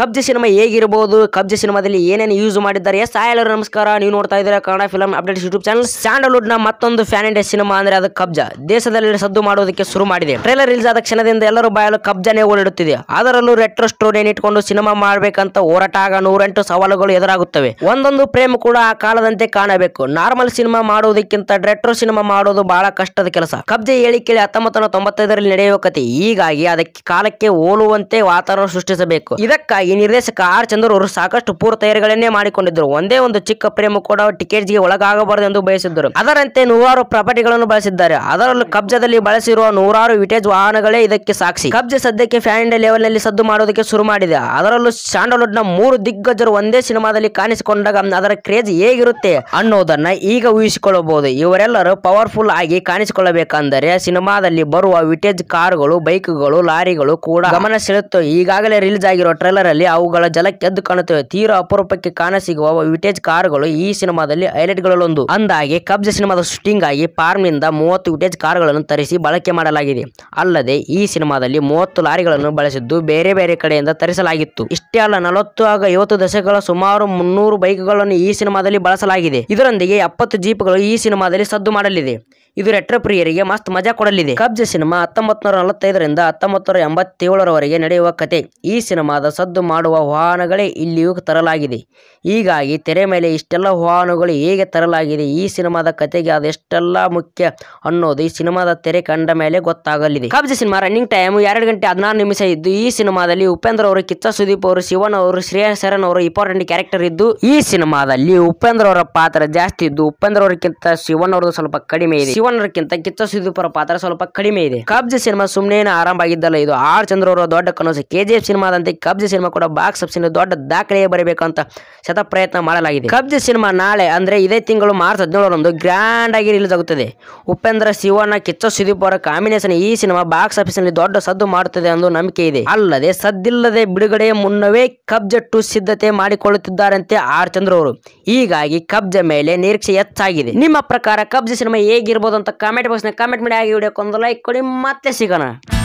ಕಬ್ಜ cinema ಹೇಗಿರಬಹುದು ಕಬ್ಜ ಸಿನಿಮಾದಲ್ಲಿ ಏನೇನು use ಮಾಡಿದ್ದಾರೆ ಎಸ್ ಆಯಲ್ಲರೂ ನಮಸ್ಕಾರ ನೀವು ನೋಡ್ತಾ ಇದ್ದೀರಾ Kannada film updates YouTube channel Sandalwood ನ ಮತ್ತೊಂದು ಫ್ಯಾನ್ ಇಂಡಿಯಾ ಸಿನಿಮಾ ಅಂದ್ರೆ ಅದು ಕಬ್ಜ ದೇಶದಲ್ಲಿ ಸದ್ದು ಮಾಡೋದಕ್ಕೆ ಶುರು ಮಾಡಿದೆ ಟ್ರೈಲರ್ ರಿಲೀಸ್ ಆದ ಕ್ಷಣದಿಂದ ಎಲ್ಲರೂ ಬಾಯಲು ಕಬ್ಜಾನೇ ಓಡಿಡುತ್ತಿದೆ ಅದರಲ್ಲೂ ರೆಟ್ರೋ ಸ್ಟೋರಿಯನ್ನು ಇಟ್ಕೊಂಡು ಸಿನಿಮಾ ಮಾಡಬೇಕಂತ ಹೋರಾಟಾಗ ನೂರೆಂಟು ಸವಾಲುಗಳು ಎದುರಾಗುತ್ತವೆ ಒಂದೊಂದು ಪ್ರೇಮ್ ಕೂಡ ಆ ಕಾಲದಂತೆ ಕಾಣಬೇಕು ನಾರ್ಮಲ್ ಸಿನಿಮಾ ಮಾಡುವುದಕ್ಕಿಂತ ರೆಟ್ರೋ ಸಿನಿಮಾ ಮಾಡೋದು ಬಹಳ ಕಷ್ಟದ ಕೆಲಸ ಕಬ್ಜೆ ಹೇಳಿ ಕೇಳಿ ಹತ್ತೊಂಬತ್ತು ತೊಂಬತ್ತೈದರಲ್ಲಿ ನಡೆಯುವ ಕತೆ ಹೀಗಾಗಿ ಅದಕ್ಕೆ ಕಾಲಕ್ಕೆ ಹೋಲುವಂತೆ ವಾತಾವರಣ ಸೃಷ್ಟಿಸಬೇಕು ಇದಕ್ಕಾಗಿ ಈ ನಿರ್ದೇಶಕ ಆರ್ ಚಂದ್ರ ಅವರು ಸಾಕಷ್ಟು ಪೂರ್ವ ತಯಾರಿಗಳನ್ನೇ ಮಾಡಿಕೊಂಡಿದ್ದರು ಒಂದೇ ಒಂದು ಚಿಕ್ಕ ಪ್ರೇಮ ಕೂಡ ಗೆ ಒಳಗಾಗಬಾರದು ಎಂದು ಬಯಸಿದ್ದರು ಅದರಂತೆ ನೂರಾರು ಪ್ರಾಪರ್ಟಿಗಳನ್ನು ಬಳಸಿದ್ದಾರೆ ಅದರಲ್ಲೂ ಕಬ್ಜದಲ್ಲಿ ಬಳಸಿರುವ ನೂರಾರು ವಿಟೇಜ್ ವಾಹನಗಳೇ ಇದಕ್ಕೆ ಸಾಕ್ಷಿ ಕಬ್ಜೆ ಸದ್ಯಕ್ಕೆ ಫ್ಯಾನ್ ಲೆವೆಲ್ ನಲ್ಲಿ ಸದ್ದು ಮಾಡೋದಕ್ಕೆ ಶುರು ಮಾಡಿದೆ ಅದರಲ್ಲೂ ಸ್ಯಾಂಡಲ್ವುಡ್ ನ ಮೂರು ದಿಗ್ಗಜರು ಒಂದೇ ಸಿನಿಮಾದಲ್ಲಿ ಕಾಣಿಸಿಕೊಂಡಾಗ ಅದರ ಕ್ರೇಜ್ ಹೇಗಿರುತ್ತೆ ಅನ್ನೋದನ್ನ ಈಗ ಊಹಿಸಿಕೊಳ್ಳಬಹುದು ಇವರೆಲ್ಲರೂ ಪವರ್ಫುಲ್ ಆಗಿ ಕಾಣಿಸಿಕೊಳ್ಳಬೇಕಂದರೆ ಸಿನಿಮಾದಲ್ಲಿ ಬರುವ ವಿಟೇಜ್ ಕಾರುಗಳು ಬೈಕ್ಗಳು ಲಾರಿಗಳು ಕೂಡ ಗಮನ ಸೆಳೆಯುತ್ತೋ ಈಗಾಗಲೇ ರಿಲೀಸ್ ಆಗಿರೋ ಟ್ರೈಲರ್ ಅಲ್ಲಿ ಸಿನಿಮಾದಲ್ಲಿ ಅವುಗಳ ಜಲಕ್ಕೆ ಎದ್ದು ಕಾಣುತ್ತವೆ ತೀರಾ ಅಪರೂಪಕ್ಕೆ ಕಾಣಸಿಗುವ ವಿಟೇಜ್ ಕಾರುಗಳು ಈ ಸಿನಿಮಾದಲ್ಲಿ ಹೈಲೈಟ್ಗಳಲ್ಲೊಂದು ಅಂದಾಗೆ ಕಬ್ಜ ಸಿನಿಮಾದ ಶೂಟಿಂಗ್ ಆಗಿ ಫಾರ್ಮ್ನಿಂದ ಮೂವತ್ತು ವಿಟೇಜ್ ಕಾರ್ಗಳನ್ನು ತರಿಸಿ ಬಳಕೆ ಮಾಡಲಾಗಿದೆ ಅಲ್ಲದೆ ಈ ಸಿನಿಮಾದಲ್ಲಿ ಮೂವತ್ತು ಲಾರಿಗಳನ್ನು ಬಳಸಿದ್ದು ಬೇರೆ ಬೇರೆ ಕಡೆಯಿಂದ ತರಿಸಲಾಗಿತ್ತು ಇಷ್ಟೇ ಅಲ್ಲ ನಲವತ್ತು ಆಗ ಐವತ್ತು ದಶಕಗಳ ಸುಮಾರು ಮುನ್ನೂರು ಬೈಕ್ಗಳನ್ನು ಈ ಸಿನಿಮಾದಲ್ಲಿ ಬಳಸಲಾಗಿದೆ ಇದರೊಂದಿಗೆ ಎಪ್ಪತ್ತು ಜೀಪ್ಗಳು ಈ ಸಿನಿಮಾದಲ್ಲಿ ಸದ್ದು ಮಾಡಲಿದೆ ಇದು ರೆಟ್ರೋ ಪ್ರಿಯರಿಗೆ ಮಸ್ತ್ ಮಜಾ ಕೊಡಲಿದೆ ಕಬ್ಜ ಸಿನಿಮಾ ಹತ್ತೊಂಬತ್ ನೂರ ನಲವತ್ತೈದರಿಂದ ಹತ್ತೊಂಬತ್ ನೂರ ಎಂಬತ್ತೇಳರವರೆಗೆ ನಡೆಯುವ ಕತೆ ಈ ಸಿನಿಮಾದ ಸದ್ದು ಮಾಡುವ ವಾಹನಗಳೇ ಇಲ್ಲಿಯೂ ತರಲಾಗಿದೆ ಹೀಗಾಗಿ ತೆರೆ ಮೇಲೆ ಇಷ್ಟೆಲ್ಲ ವಾಹನಗಳು ಹೇಗೆ ತರಲಾಗಿದೆ ಈ ಸಿನಿಮಾದ ಕತೆಗೆ ಅದೆಷ್ಟೆಲ್ಲ ಮುಖ್ಯ ಅನ್ನೋದು ಈ ಸಿನಿಮಾದ ತೆರೆ ಕಂಡ ಮೇಲೆ ಗೊತ್ತಾಗಲಿದೆ ಕಬ್ಜ ಸಿನಿಮಾ ರನ್ನಿಂಗ್ ಟೈಮ್ ಎರಡು ಗಂಟೆ ಹದಿನಾರು ನಿಮಿಷ ಇದ್ದು ಈ ಸಿನಿಮಾದಲ್ಲಿ ಉಪೇಂದ್ರ ಅವರು ಕಿಚ್ಚ ಸುದೀಪ್ ಅವರು ಶಿವನ್ ಅವರು ಶ್ರೇಯಾ ಶರಣ್ ಅವರು ಇಂಪಾರ್ಟೆಂಟ್ ಕ್ಯಾರೆಕ್ಟರ್ ಇದ್ದು ಈ ಸಿನಿಮಾದಲ್ಲಿ ಉಪೇಂದ್ರ ಅವರ ಪಾತ್ರ ಜಾಸ್ತಿ ಇದ್ದು ಉಪೇಂದ್ರ ಅವರಿಗಿಂತ ಶಿವನ್ ಅವ್ರದ್ದು ಸ್ವಲ್ಪ ಕಡಿಮೆ ಇದೆ ಕಿಚ್ಚ ಸುದೀಪರ ಪಾತ್ರ ಸ್ವಲ್ಪ ಕಡಿಮೆ ಇದೆ ಕಬ್ಜ ಸಿನಿಮಾ ಸುಮ್ಮನೆ ಆರಂಭ ಆಗಿದ್ದಲ್ಲ ಇದು ಆರ್ ಚಂದ್ರ ಅವರ ದೊಡ್ಡ ಕನಸು ಕೆಜಿಎಫ್ ಸಿನಿಮಾದಂತೆ ಕಬ್ಜ ಸಿನಿಮಾ ಕೂಡ ಬಾಕ್ಸ್ ಆಫೀಸ್ ದೊಡ್ಡ ದಾಖಲೆಯೇ ಅಂತ ಶತ ಪ್ರಯತ್ನ ಮಾಡಲಾಗಿದೆ ಕಬ್ಜ ಸಿನಿಮಾ ನಾಳೆ ಅಂದ್ರೆ ಇದೇ ತಿಂಗಳು ಮಾರ್ಚ್ ಹದಿನೇಳರಂದು ಗ್ರ್ಯಾಂಡ್ ಆಗಿ ರಿಲೀಸ್ ಆಗುತ್ತದೆ ಉಪೇಂದ್ರ ಶಿವಣ್ಣ ಕಿಚ್ಚ ಸುದೀಪ್ ಕಾಂಬಿನೇಷನ್ ಈ ಸಿನಿಮಾ ಬಾಕ್ಸ್ ಆಫೀಸ್ ನಲ್ಲಿ ದೊಡ್ಡ ಸದ್ದು ಮಾಡುತ್ತದೆ ಎಂದು ನಂಬಿಕೆ ಇದೆ ಅಲ್ಲದೆ ಸದ್ದಿಲ್ಲದೆ ಬಿಡುಗಡೆ ಮುನ್ನವೇ ಕಬ್ಜ ಟು ಸಿದ್ಧತೆ ಮಾಡಿಕೊಳ್ಳುತ್ತಿದ್ದಾರಂತೆ ಆರ್ ಚಂದ್ರ ಅವರು ಹೀಗಾಗಿ ಕಬ್ಜ ಮೇಲೆ ನಿರೀಕ್ಷೆ ಹೆಚ್ಚಾಗಿದೆ ನಿಮ್ಮ ಪ್ರಕಾರ ಕಬ್ಜ ಸಿನಿಮಾ ಹೇಗಿರಬಹುದು ಅಂತ ಕಾಮೆಂಟ್ ಬಾಕ್ಸ್ನ ಕಾಮೆಂಟ್ ಮಾಡಿ ಆಗಿ ವಿಡಿಯೋಕ್ಕೊಂದು ಲೈಕ್ ಕೊಡಿ ಮತ್ತೆ ಸಿಗೋಣ